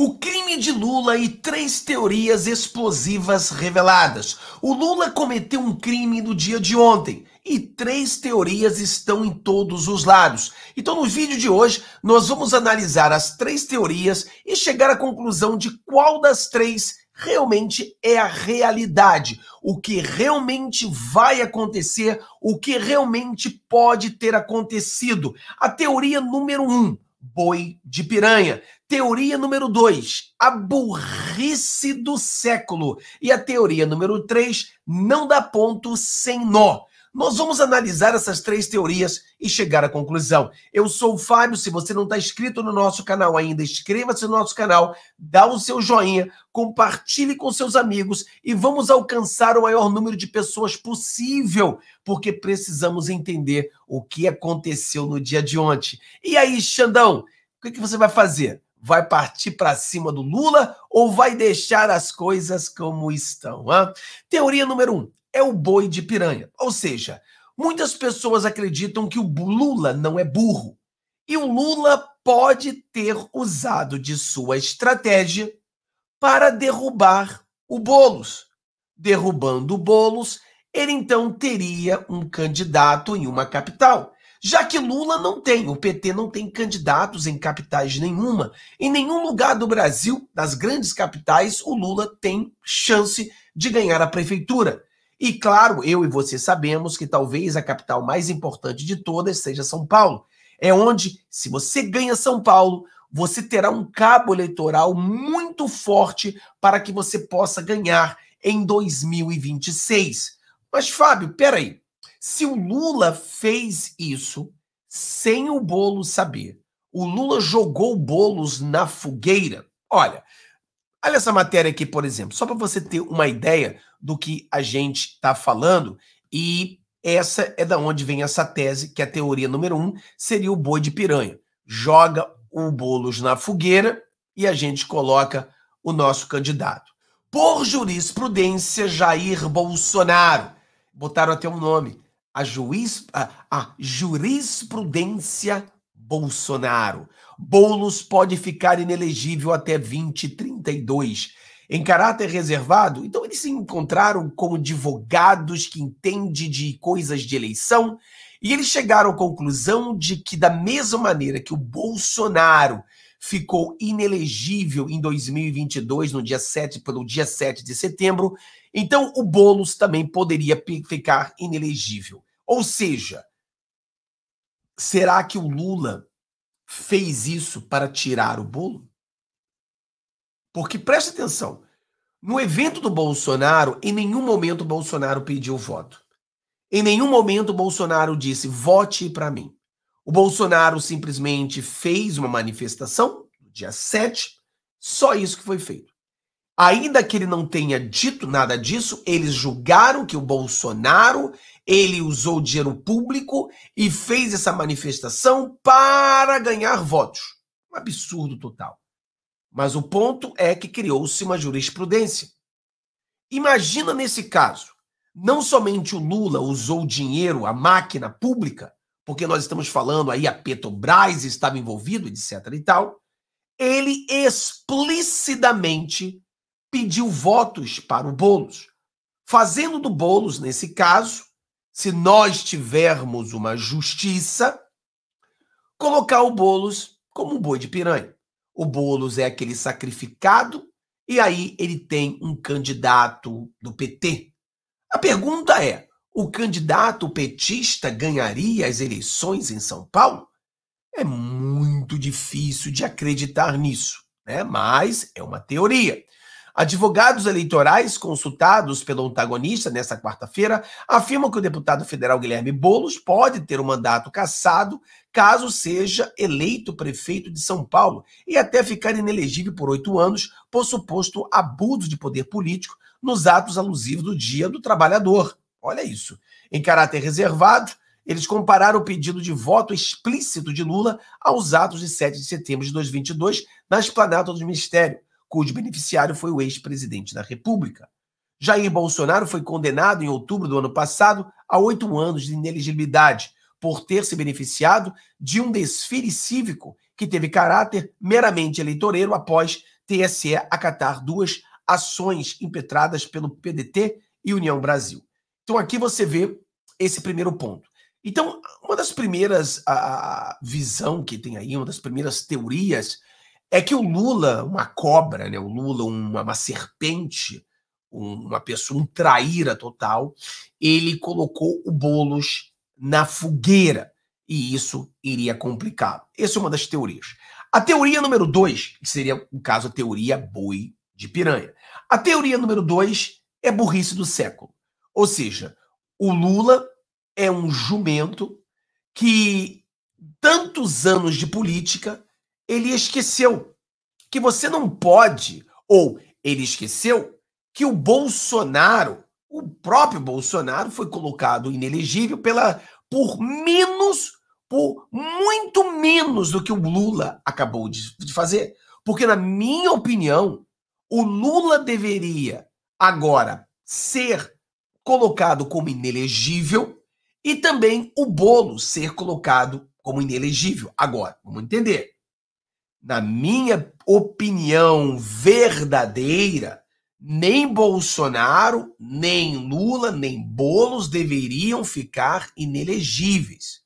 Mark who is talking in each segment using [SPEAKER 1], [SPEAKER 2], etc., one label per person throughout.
[SPEAKER 1] O crime de Lula e três teorias explosivas reveladas. O Lula cometeu um crime no dia de ontem e três teorias estão em todos os lados. Então, no vídeo de hoje, nós vamos analisar as três teorias e chegar à conclusão de qual das três realmente é a realidade, o que realmente vai acontecer, o que realmente pode ter acontecido. A teoria número um boi de piranha. Teoria número 2, a burrice do século. E a teoria número 3, não dá ponto sem nó. Nós vamos analisar essas três teorias e chegar à conclusão. Eu sou o Fábio. Se você não está inscrito no nosso canal ainda, inscreva-se no nosso canal, dá o seu joinha, compartilhe com seus amigos e vamos alcançar o maior número de pessoas possível, porque precisamos entender o que aconteceu no dia de ontem. E aí, Xandão, o que, que você vai fazer? vai partir para cima do Lula ou vai deixar as coisas como estão? Hein? Teoria número um: é o boi de piranha. Ou seja, muitas pessoas acreditam que o Lula não é burro. E o Lula pode ter usado de sua estratégia para derrubar o Bolos. Derrubando o Bolos, ele então teria um candidato em uma capital. Já que Lula não tem, o PT não tem candidatos em capitais nenhuma. Em nenhum lugar do Brasil, das grandes capitais, o Lula tem chance de ganhar a prefeitura. E claro, eu e você sabemos que talvez a capital mais importante de todas seja São Paulo. É onde, se você ganha São Paulo, você terá um cabo eleitoral muito forte para que você possa ganhar em 2026. Mas, Fábio, peraí. Se o Lula fez isso sem o bolo saber, o Lula jogou bolos na fogueira. Olha, Olha essa matéria aqui, por exemplo, só para você ter uma ideia do que a gente está falando e essa é da onde vem essa tese, que é a teoria número um seria o boi de piranha. Joga o bolos na fogueira e a gente coloca o nosso candidato. Por jurisprudência, Jair Bolsonaro. Botaram até um nome. A, juiz, a, a jurisprudência Bolsonaro. Boulos pode ficar inelegível até 2032. Em caráter reservado, então eles se encontraram com advogados que entendem de coisas de eleição e eles chegaram à conclusão de que, da mesma maneira que o Bolsonaro ficou inelegível em 2022, no dia 7, pelo dia 7 de setembro, então o Boulos também poderia ficar inelegível. Ou seja, Será que o Lula fez isso para tirar o bolo? Porque preste atenção, no evento do Bolsonaro, em nenhum momento o Bolsonaro pediu voto. Em nenhum momento o Bolsonaro disse vote para mim. O Bolsonaro simplesmente fez uma manifestação no dia 7, só isso que foi feito. Ainda que ele não tenha dito nada disso, eles julgaram que o Bolsonaro ele usou dinheiro público e fez essa manifestação para ganhar votos. Um absurdo total. Mas o ponto é que criou-se uma jurisprudência. Imagina nesse caso, não somente o Lula usou dinheiro, a máquina pública, porque nós estamos falando aí a Petrobras estava envolvido, etc e tal, ele explicitamente pediu votos para o Bolos, fazendo do Bolos nesse caso se nós tivermos uma justiça, colocar o Bolos como um boi de piranha. O Bolos é aquele sacrificado e aí ele tem um candidato do PT. A pergunta é: o candidato petista ganharia as eleições em São Paulo? É muito difícil de acreditar nisso, né? Mas é uma teoria. Advogados eleitorais consultados pelo antagonista nesta quarta-feira afirmam que o deputado federal Guilherme Bolos pode ter o um mandato cassado caso seja eleito prefeito de São Paulo e até ficar inelegível por oito anos por suposto abuso de poder político nos atos alusivos do Dia do Trabalhador. Olha isso. Em caráter reservado, eles compararam o pedido de voto explícito de Lula aos atos de 7 de setembro de 2022 na esplanada do Ministério cujo beneficiário foi o ex-presidente da República. Jair Bolsonaro foi condenado em outubro do ano passado a oito anos de ineligibilidade por ter se beneficiado de um desfile cívico que teve caráter meramente eleitoreiro após TSE acatar duas ações impetradas pelo PDT e União Brasil. Então aqui você vê esse primeiro ponto. Então, uma das primeiras a, a visão que tem aí, uma das primeiras teorias é que o Lula, uma cobra, né? o Lula, uma, uma serpente, uma pessoa, um traíra total, ele colocou o Boulos na fogueira e isso iria complicá-lo. Essa é uma das teorias. A teoria número dois, que seria, o caso, a teoria boi de piranha. A teoria número dois é burrice do século. Ou seja, o Lula é um jumento que tantos anos de política ele esqueceu que você não pode, ou ele esqueceu que o Bolsonaro, o próprio Bolsonaro, foi colocado inelegível pela, por menos, por muito menos do que o Lula acabou de, de fazer. Porque, na minha opinião, o Lula deveria agora ser colocado como inelegível e também o bolo ser colocado como inelegível. Agora, vamos entender na minha opinião verdadeira, nem Bolsonaro, nem Lula, nem Bolos deveriam ficar inelegíveis.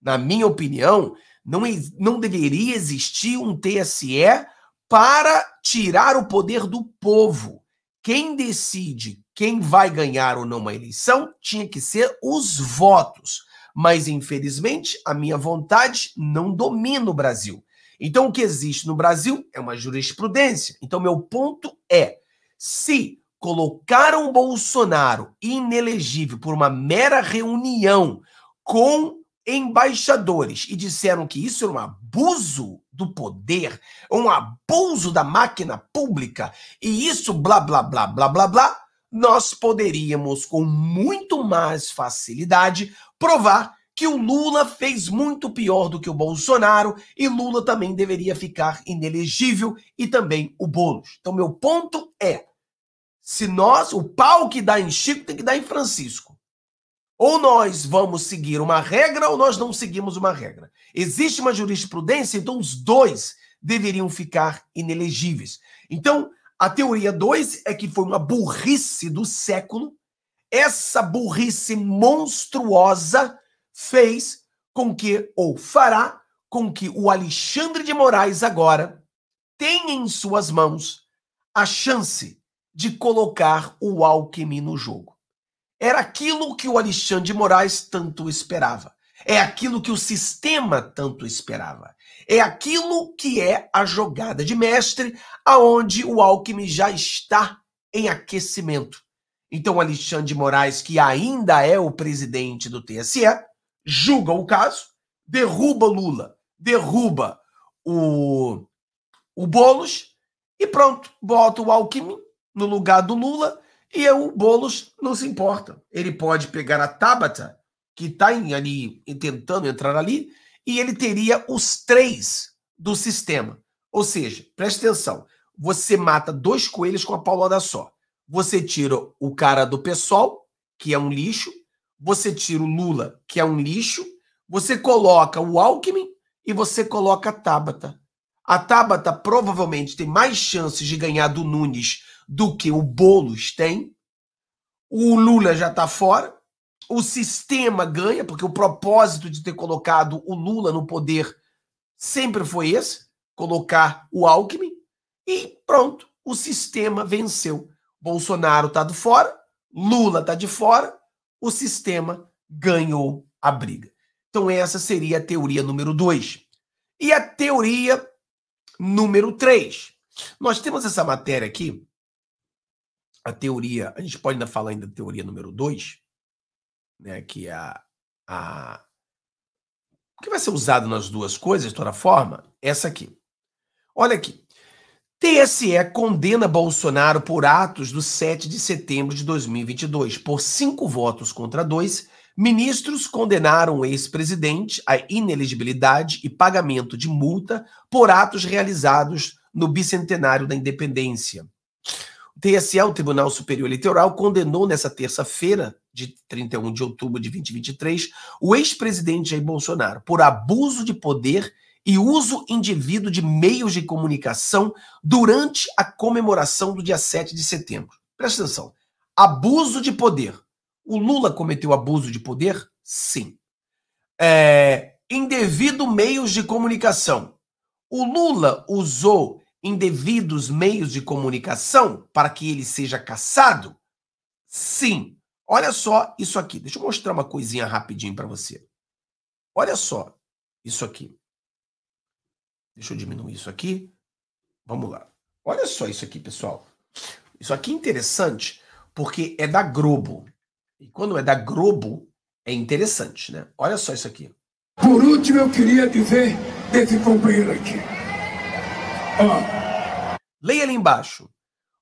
[SPEAKER 1] Na minha opinião, não, não deveria existir um TSE para tirar o poder do povo. Quem decide quem vai ganhar ou não uma eleição tinha que ser os votos. Mas, infelizmente, a minha vontade não domina o Brasil. Então, o que existe no Brasil é uma jurisprudência. Então, meu ponto é: se colocaram Bolsonaro inelegível por uma mera reunião com embaixadores e disseram que isso era um abuso do poder, um abuso da máquina pública e isso blá blá blá blá blá blá, nós poderíamos com muito mais facilidade provar que o Lula fez muito pior do que o Bolsonaro e Lula também deveria ficar inelegível e também o Boulos. Então, meu ponto é: se nós, o pau que dá em Chico tem que dar em Francisco. Ou nós vamos seguir uma regra ou nós não seguimos uma regra. Existe uma jurisprudência, então os dois deveriam ficar inelegíveis. Então, a teoria 2 é que foi uma burrice do século, essa burrice monstruosa fez com que, ou fará com que o Alexandre de Moraes agora tenha em suas mãos a chance de colocar o Alckmin no jogo. Era aquilo que o Alexandre de Moraes tanto esperava. É aquilo que o sistema tanto esperava. É aquilo que é a jogada de mestre, aonde o Alckmin já está em aquecimento. Então, Alexandre de Moraes, que ainda é o presidente do TSE, julga o caso, derruba Lula, derruba o, o Boulos e pronto, bota o Alckmin no lugar do Lula e o Boulos não se importa. Ele pode pegar a Tabata, que está ali tentando entrar ali, e ele teria os três do sistema. Ou seja, preste atenção, você mata dois coelhos com a paulada só. Você tira o cara do PSOL, que é um lixo, você tira o Lula, que é um lixo, você coloca o Alckmin e você coloca a Tabata. A Tabata provavelmente tem mais chances de ganhar do Nunes do que o Bolos tem. O Lula já está fora. O sistema ganha, porque o propósito de ter colocado o Lula no poder sempre foi esse: colocar o Alckmin. E pronto, o sistema venceu. Bolsonaro está de fora, Lula está de fora, o sistema ganhou a briga. Então, essa seria a teoria número 2. E a teoria número 3. Nós temos essa matéria aqui, a teoria, a gente pode ainda falar ainda da teoria número 2, né, que é a, a o que vai ser usado nas duas coisas, de toda forma, essa aqui. Olha aqui. TSE condena Bolsonaro por atos do 7 de setembro de 2022. Por cinco votos contra dois, ministros condenaram o ex-presidente à inelegibilidade e pagamento de multa por atos realizados no bicentenário da independência. O TSE, o Tribunal Superior Eleitoral, condenou nessa terça-feira, de 31 de outubro de 2023, o ex-presidente Jair Bolsonaro por abuso de poder e e uso indivíduo de meios de comunicação durante a comemoração do dia 7 de setembro. Presta atenção. Abuso de poder. O Lula cometeu abuso de poder? Sim. É, indevido meios de comunicação. O Lula usou indevidos meios de comunicação para que ele seja caçado? Sim. Olha só isso aqui. Deixa eu mostrar uma coisinha rapidinho para você. Olha só isso aqui. Deixa eu diminuir isso aqui. Vamos lá. Olha só isso aqui, pessoal. Isso aqui é interessante porque é da Globo. E quando é da Globo, é interessante, né? Olha só isso aqui. Por último, eu queria dizer desse companheiro aqui. Ó. Leia ali embaixo.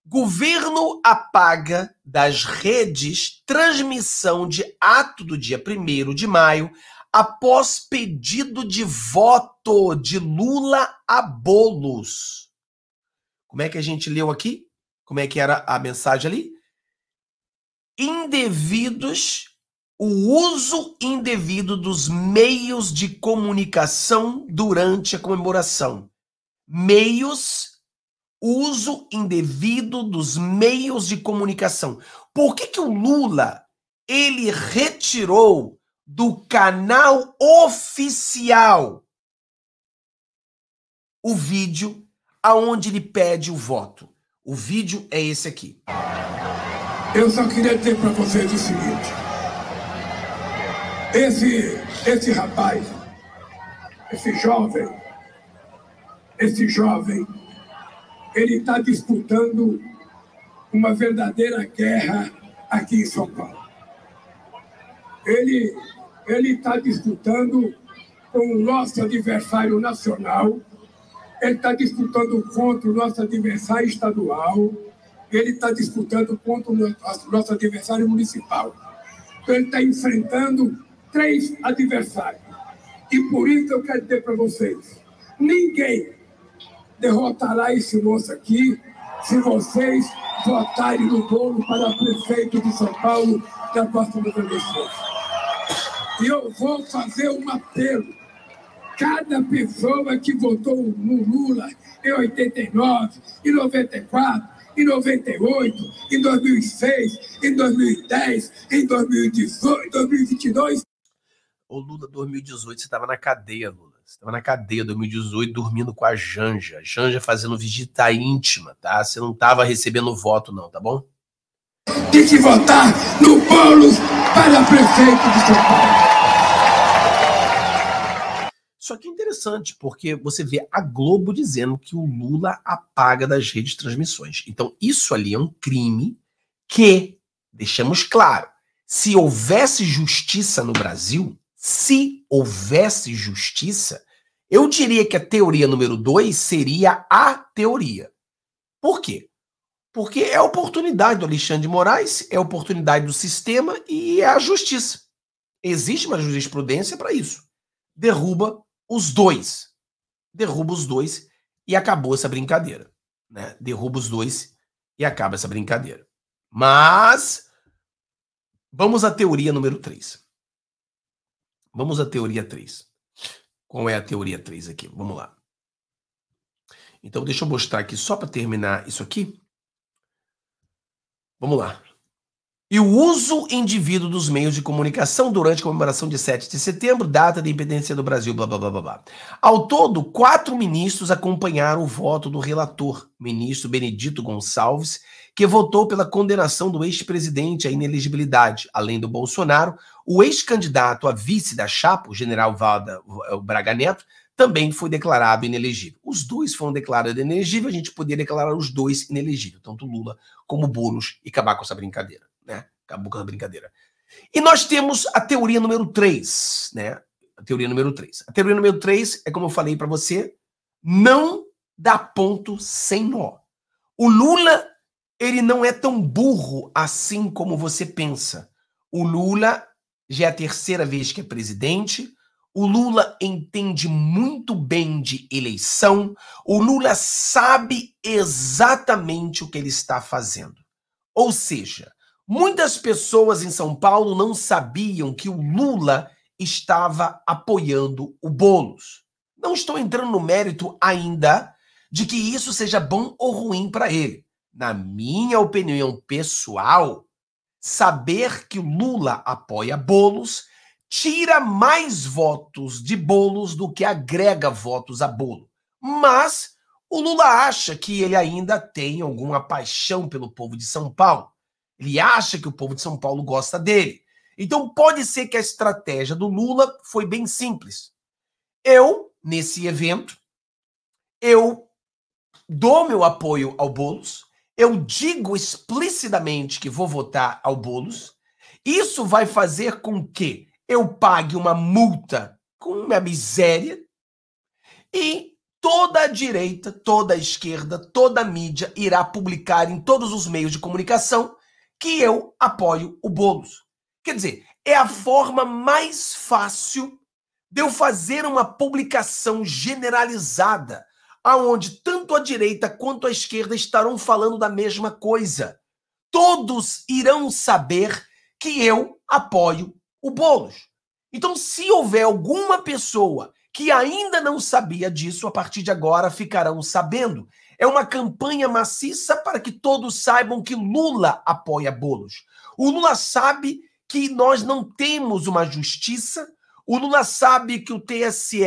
[SPEAKER 1] Governo apaga das redes transmissão de ato do dia 1 de maio após pedido de voto de Lula a Bolos. Como é que a gente leu aqui? Como é que era a mensagem ali? Indevidos, o uso indevido dos meios de comunicação durante a comemoração. Meios, uso indevido dos meios de comunicação. Por que, que o Lula ele retirou do canal oficial o vídeo aonde ele pede o voto. O vídeo é esse aqui. Eu só queria dizer para vocês
[SPEAKER 2] o seguinte: esse, esse rapaz, esse jovem, esse jovem, ele está disputando uma verdadeira guerra aqui em São Paulo. Ele ele está disputando com o nosso adversário nacional, ele está disputando contra o nosso adversário estadual, ele está disputando contra o nosso adversário municipal. Então, ele está enfrentando três adversários. E por isso eu quero dizer para vocês: ninguém derrotará esse moço aqui se vocês votarem no bolo para prefeito de São Paulo das próximas eleições. E eu vou fazer um apelo. Cada pessoa que votou no Lula em 89, em 94, em 98, em 2006, em 2010,
[SPEAKER 1] em 2018, em 2022. Ô Lula, 2018, você estava na cadeia, Lula. Você estava na cadeia 2018 dormindo com a Janja. Janja fazendo visita íntima, tá? Você não estava recebendo voto, não, tá bom?
[SPEAKER 2] Tem que votar no Boulos para prefeito de São Paulo.
[SPEAKER 1] Só que é interessante, porque você vê a Globo dizendo que o Lula apaga das redes de transmissões. Então, isso ali é um crime que, deixamos claro, se houvesse justiça no Brasil, se houvesse justiça, eu diria que a teoria número dois seria a teoria. Por quê? Porque é a oportunidade do Alexandre de Moraes, é a oportunidade do sistema e é a justiça. Existe uma jurisprudência para isso. Derruba os dois. Derruba os dois e acabou essa brincadeira. Né? Derruba os dois e acaba essa brincadeira. Mas vamos à teoria número 3. Vamos à teoria 3. Qual é a teoria 3 aqui? Vamos lá. Então, deixa eu mostrar aqui só para terminar isso aqui. Vamos lá e o uso indivíduo dos meios de comunicação durante a comemoração de 7 de setembro, data da independência do Brasil, blá blá blá blá. Ao todo, quatro ministros acompanharam o voto do relator, ministro Benedito Gonçalves, que votou pela condenação do ex-presidente à inelegibilidade. Além do Bolsonaro, o ex-candidato a vice da chapa, o general Valda eh, Braga Neto, também foi declarado inelegível. Os dois foram declarados inelegíveis, a gente poderia declarar os dois inelegíveis, tanto Lula como Boulos, e acabar com essa brincadeira. Acabou com a brincadeira. E nós temos a teoria número 3, né? A teoria número 3. A teoria número 3 é como eu falei para você, não dá ponto sem nó. O Lula, ele não é tão burro assim como você pensa. O Lula já é a terceira vez que é presidente. O Lula entende muito bem de eleição. O Lula sabe exatamente o que ele está fazendo. Ou seja, Muitas pessoas em São Paulo não sabiam que o Lula estava apoiando o Bolos. Não estou entrando no mérito ainda de que isso seja bom ou ruim para ele. Na minha opinião pessoal, saber que o Lula apoia Bolos tira mais votos de Bolos do que agrega votos a Boulos. Mas o Lula acha que ele ainda tem alguma paixão pelo povo de São Paulo. Ele acha que o povo de São Paulo gosta dele. Então pode ser que a estratégia do Lula foi bem simples. Eu, nesse evento, eu dou meu apoio ao Bolos, eu digo explicitamente que vou votar ao Bolos. Isso vai fazer com que eu pague uma multa com uma miséria e toda a direita, toda a esquerda, toda a mídia irá publicar em todos os meios de comunicação que eu apoio o Boulos. Quer dizer, é a forma mais fácil de eu fazer uma publicação generalizada, aonde tanto a direita quanto a esquerda estarão falando da mesma coisa. Todos irão saber que eu apoio o Boulos. Então, se houver alguma pessoa que ainda não sabia disso, a partir de agora ficarão sabendo. É uma campanha maciça para que todos saibam que Lula apoia Bolos. O Lula sabe que nós não temos uma justiça. O Lula sabe que o TSE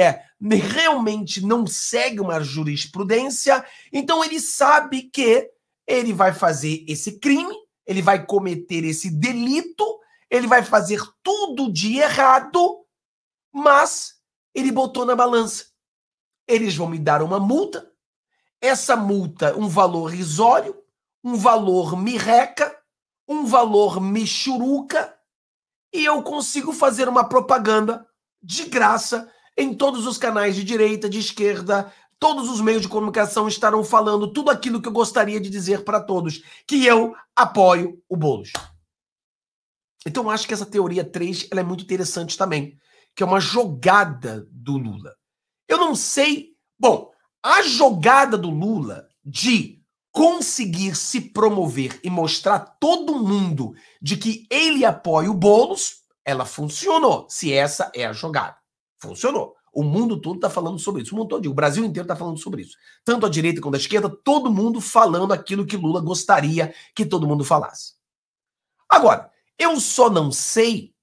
[SPEAKER 1] realmente não segue uma jurisprudência. Então ele sabe que ele vai fazer esse crime, ele vai cometer esse delito, ele vai fazer tudo de errado, mas ele botou na balança. Eles vão me dar uma multa, essa multa, um valor risório, um valor mirreca, um valor michuruca, e eu consigo fazer uma propaganda de graça em todos os canais de direita, de esquerda, todos os meios de comunicação estarão falando tudo aquilo que eu gostaria de dizer para todos, que eu apoio o Bolos. Então eu acho que essa teoria 3 ela é muito interessante também, que é uma jogada do Lula. Eu não sei, bom, a jogada do Lula de conseguir se promover e mostrar todo mundo de que ele apoia o Boulos, ela funcionou, se essa é a jogada. Funcionou. O mundo todo está falando sobre isso. O mundo todo, o Brasil inteiro está falando sobre isso. Tanto a direita quanto a esquerda, todo mundo falando aquilo que Lula gostaria que todo mundo falasse. Agora, eu só não sei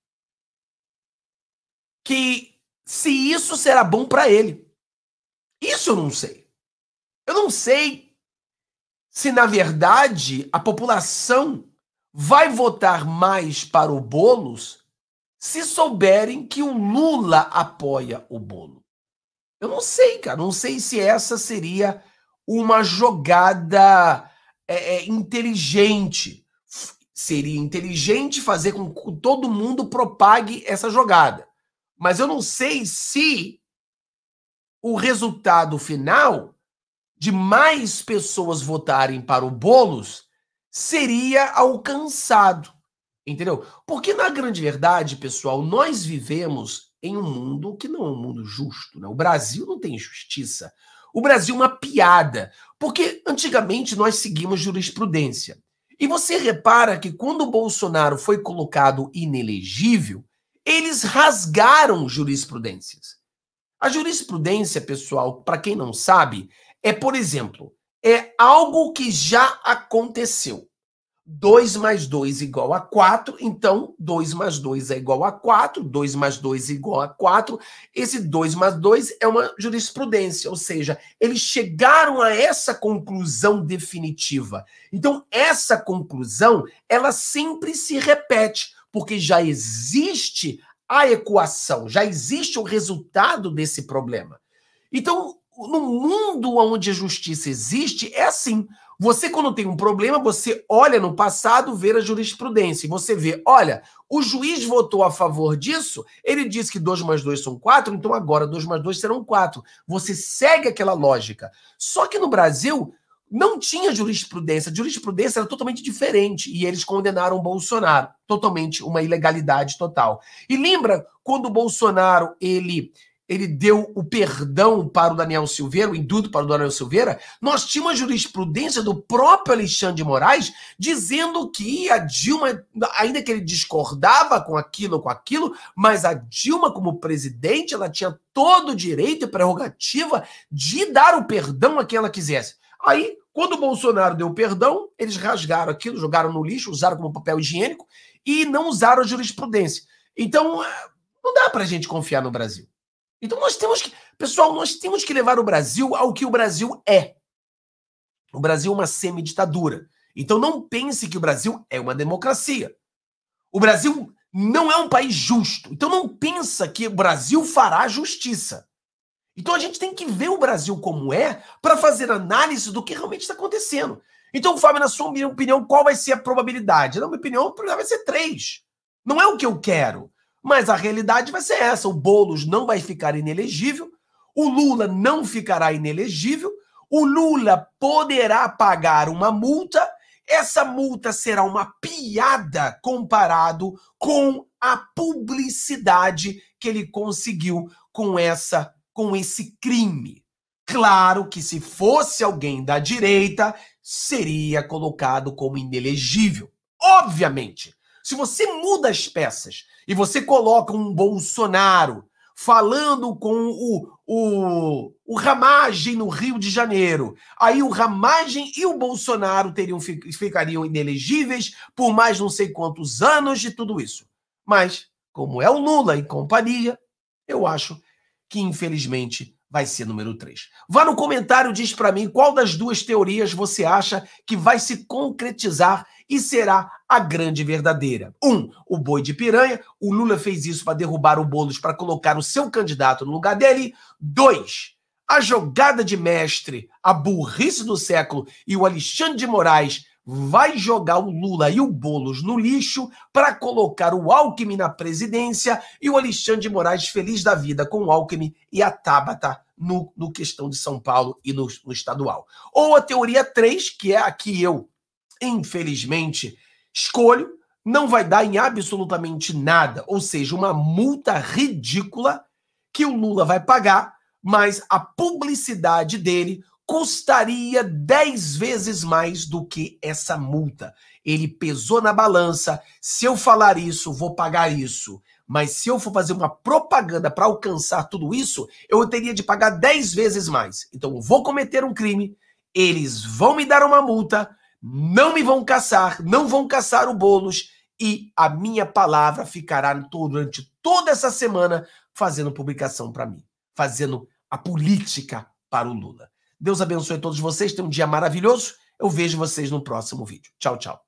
[SPEAKER 1] que se isso será bom para ele. Isso eu não sei. Eu não sei se, na verdade, a população vai votar mais para o Bolos se souberem que o Lula apoia o bolo. Eu não sei, cara. Não sei se essa seria uma jogada é, é inteligente. Seria inteligente fazer com que todo mundo propague essa jogada. Mas eu não sei se o resultado final de mais pessoas votarem para o Bolos seria alcançado. Entendeu? Porque, na grande verdade, pessoal, nós vivemos em um mundo que não é um mundo justo. Né? O Brasil não tem justiça. O Brasil é uma piada. Porque antigamente nós seguimos jurisprudência. E você repara que quando o Bolsonaro foi colocado inelegível, eles rasgaram jurisprudências. A jurisprudência, pessoal, para quem não sabe, é, por exemplo, é algo que já aconteceu. 2 mais 2 igual a 4, então 2 mais 2 é igual a 4, 2 mais 2 é igual a 4. Esse 2 mais 2 é uma jurisprudência, ou seja, eles chegaram a essa conclusão definitiva. Então, essa conclusão, ela sempre se repete, porque já existe a equação, já existe o resultado desse problema. Então, no mundo onde a justiça existe, é assim. Você, quando tem um problema, você olha no passado, vê a jurisprudência, e você vê, olha, o juiz votou a favor disso, ele disse que 2 mais 2 são 4, então agora 2 mais 2 serão 4. Você segue aquela lógica. Só que no Brasil, não tinha jurisprudência. A jurisprudência era totalmente diferente e eles condenaram o Bolsonaro. Totalmente uma ilegalidade total. E lembra quando o Bolsonaro ele ele deu o perdão para o Daniel Silveira, o induto para o Daniel Silveira, nós tínhamos a jurisprudência do próprio Alexandre de Moraes dizendo que a Dilma, ainda que ele discordava com aquilo, com aquilo, mas a Dilma, como presidente, ela tinha todo o direito e prerrogativa de dar o perdão a quem ela quisesse. Aí, quando o Bolsonaro deu perdão, eles rasgaram aquilo, jogaram no lixo, usaram como papel higiênico e não usaram a jurisprudência. Então, é, não dá para a gente confiar no Brasil. Então, nós temos que. Pessoal, nós temos que levar o Brasil ao que o Brasil é. O Brasil é uma semi-ditadura. Então, não pense que o Brasil é uma democracia. O Brasil não é um país justo. Então, não pensa que o Brasil fará justiça. Então a gente tem que ver o Brasil como é para fazer análise do que realmente está acontecendo. Então, Fábio, na sua opinião, qual vai ser a probabilidade? Na minha opinião, a probabilidade vai ser três. Não é o que eu quero, mas a realidade vai ser essa. O Boulos não vai ficar inelegível, o Lula não ficará inelegível, o Lula poderá pagar uma multa, essa multa será uma piada comparado com a publicidade que ele conseguiu com essa com esse crime. Claro que se fosse alguém da direita, seria colocado como inelegível. Obviamente. Se você muda as peças e você coloca um Bolsonaro falando com o, o, o Ramagem no Rio de Janeiro, aí o Ramagem e o Bolsonaro teriam, ficariam inelegíveis por mais não sei quantos anos de tudo isso. Mas, como é o Lula e companhia, eu acho que infelizmente vai ser número 3. Vá no comentário diz para mim qual das duas teorias você acha que vai se concretizar e será a grande verdadeira. Um, o boi de piranha, o Lula fez isso para derrubar o Bolos para colocar o seu candidato no lugar dele. Dois, a jogada de mestre, a burrice do século e o Alexandre de Moraes vai jogar o Lula e o Bolos no lixo para colocar o Alckmin na presidência e o Alexandre de Moraes feliz da vida com o Alckmin e a Tabata no, no questão de São Paulo e no, no estadual. Ou a teoria 3, que é a que eu, infelizmente, escolho, não vai dar em absolutamente nada, ou seja, uma multa ridícula que o Lula vai pagar, mas a publicidade dele custaria 10 vezes mais do que essa multa. Ele pesou na balança. Se eu falar isso, vou pagar isso. Mas se eu for fazer uma propaganda para alcançar tudo isso, eu teria de pagar 10 vezes mais. Então, eu vou cometer um crime, eles vão me dar uma multa, não me vão caçar, não vão caçar o bolos. e a minha palavra ficará durante toda essa semana fazendo publicação para mim, fazendo a política para o Lula. Deus abençoe todos vocês. Tenham um dia maravilhoso. Eu vejo vocês no próximo vídeo. Tchau, tchau.